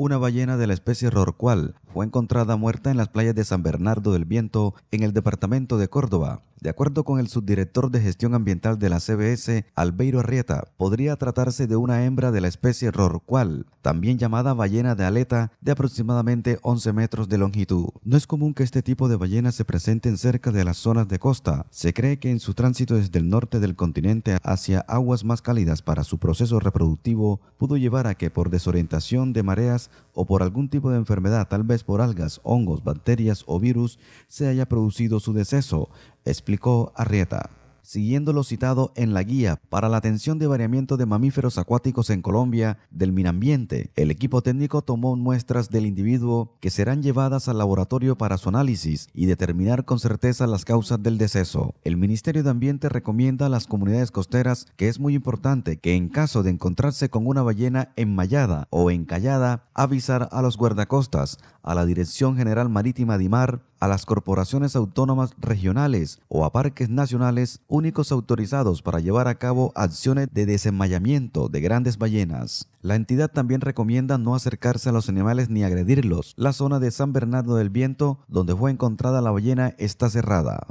Una ballena de la especie Rorqual fue encontrada muerta en las playas de San Bernardo del Viento, en el departamento de Córdoba. De acuerdo con el subdirector de gestión ambiental de la CBS, Albeiro Arrieta, podría tratarse de una hembra de la especie Rorqual, también llamada ballena de aleta, de aproximadamente 11 metros de longitud. No es común que este tipo de ballenas se presenten cerca de las zonas de costa. Se cree que en su tránsito desde el norte del continente hacia aguas más cálidas para su proceso reproductivo pudo llevar a que por desorientación de mareas o por algún tipo de enfermedad, tal vez por algas, hongos, bacterias o virus, se haya producido su deceso, explicó Arrieta siguiendo lo citado en la guía para la atención de variamiento de mamíferos acuáticos en Colombia del Minambiente, el equipo técnico tomó muestras del individuo que serán llevadas al laboratorio para su análisis y determinar con certeza las causas del deceso. El Ministerio de Ambiente recomienda a las comunidades costeras que es muy importante que en caso de encontrarse con una ballena enmayada o encallada, avisar a los guardacostas, a la Dirección General Marítima de Imar a las corporaciones autónomas regionales o a parques nacionales únicos autorizados para llevar a cabo acciones de desenmayamiento de grandes ballenas. La entidad también recomienda no acercarse a los animales ni agredirlos. La zona de San Bernardo del Viento, donde fue encontrada la ballena, está cerrada.